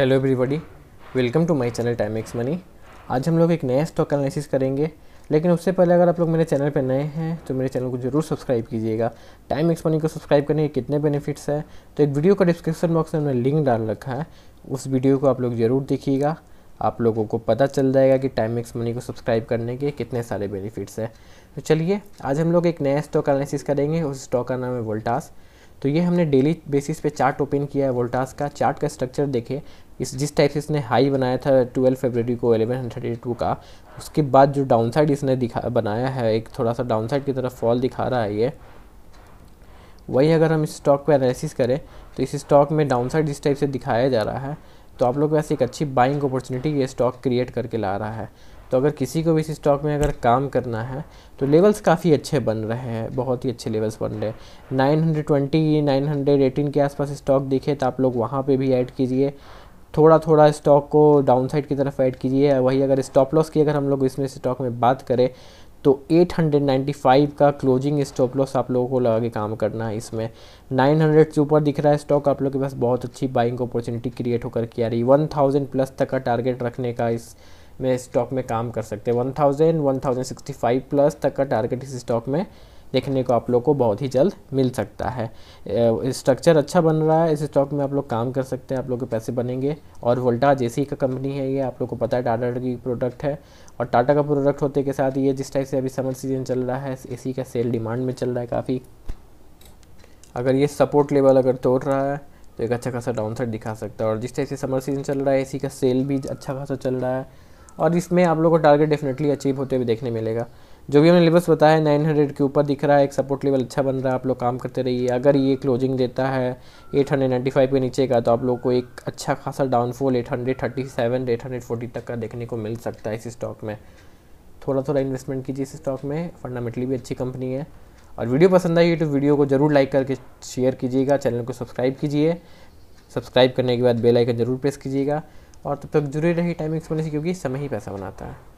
hello everybody welcome to my channel time X money आज हम लोग एक नया स्टॉक एनालिसिस करेंगे लेकिन उससे पहले अगर आप लोग मेरे चैनल पर नए हैं तो मेरे चैनल को जरूर सब्सक्राइब कीजिएगा टाइम एक्स मनी को सब्सक्राइब करने के कितने बेनिफिट्स हैं तो एक वीडियो का डिस्क्रिप्शन बॉक्स में हमने लिंक डाल रखा है उस वीडियो को आप लोग ज़रूर देखिएगा आप लोगों को पता चल जाएगा कि टाइम एक्स मनी को सब्सक्राइब करने के कितने सारे बेनिफिट्स हैं तो चलिए आज हम लोग एक नया स्टॉक एनालिसिस करेंगे उस स्टॉक का नाम है वोल्टास तो ये हमने डेली बेसिस पे चार्ट ओपन किया है वोल्टास का चार्ट का स्ट्रक्चर देखे इस जिस टाइप से इसने हाई बनाया था ट्वेल्व फरवरी को 1132 थर्टी टू का उसके बाद जो डाउनसाइड इसने दिखा बनाया है एक थोड़ा सा डाउनसाइड की तरफ फॉल दिखा रहा है ये वही अगर हम इस स्टॉक को एनालिसिस करें तो इस स्टॉक में डाउनसाइड जिस टाइप से दिखाया जा रहा है तो आप लोग वैसे एक अच्छी बाइंग अपॉर्चुनिटी ये स्टॉक क्रिएट करके ला रहा है तो अगर किसी को भी इस स्टॉक में अगर काम करना है तो लेवल्स काफ़ी अच्छे बन रहे हैं बहुत ही अच्छे लेवल्स बन रहे हैं nine hundred twenty nine hundred eighteen के आसपास स्टॉक दिखे तो आप लोग वहाँ पे भी ऐड कीजिए थोड़ा थोड़ा स्टॉक को डाउनसाइड की तरफ ऐड कीजिए वही अगर स्टॉप लॉस की अगर हम लोग इसमें स्टॉक में बात करें तो 895 का क्लोजिंग स्टॉप लॉस आप लोगों को लगा के काम करना है इसमें 900 से ऊपर दिख रहा है स्टॉक आप लोग के पास बहुत अच्छी बाइंग अपॉर्चुनिटी क्रिएट होकर के आ रही है 1000 प्लस तक का टारगेट रखने का इस में स्टॉक में काम कर सकते हैं one thousand one thousand sixty five plus तक का टारगेट इस स्टॉक में देखने को आप लोग को बहुत ही जल्द मिल सकता है स्ट्रक्चर अच्छा बन रहा है इस स्टॉक में आप लोग काम कर सकते हैं आप लोग के पैसे बनेंगे और वोल्टा सी का कंपनी है ये आप लोग को पता है टाटा की प्रोडक्ट है और टाटा का प्रोडक्ट होते के साथ ये जिस टाइप से अभी समर सीजन चल रहा है सी का सेल डिमांड में चल रहा है काफ़ी अगर ये सपोर्ट लेवल अगर तोड़ रहा है तो एक अच्छा खासा डाउन साइड दिखा सकता है और जिस टाइप से समर सीजन चल रहा है सी का सेल भी अच्छा खासा चल रहा है और इसमें आप लोगों को टारगेट डेफिनेटली अचीव होते हुए देखने मिलेगा जो भी हमने लेवल्स बताया है नाइन हंड्रेड के ऊपर दिख रहा है एक सपोर्ट लेवल अच्छा बन रहा है आप लोग काम करते रहिए अगर ये क्लोजिंग देता है एट हंड्रेड नाइन्टी फाइव के नीचे का तो आप लोग को एक अच्छा खासा downfall eight hundred thirty seven eight hundred forty तक का देखने को मिल सकता है इस स्टॉक में थोड़ा थोड़ा इन्वेस्टमेंट कीजिए इस स्टॉक में फंडामेंटली भी अच्छी कंपनी है और वीडियो पसंद आई तो वीडियो को जरूर लाइक करके शेयर कीजिएगा चैनल को सब्सक्राइब कीजिए सब्सक्राइब करने के बाद बेल आइकन जरूर प्रेस कीजिएगा और तब तक जुड़े रही टाइम एक्सप्लेन से क्योंकि समय ही पैसा बनाता है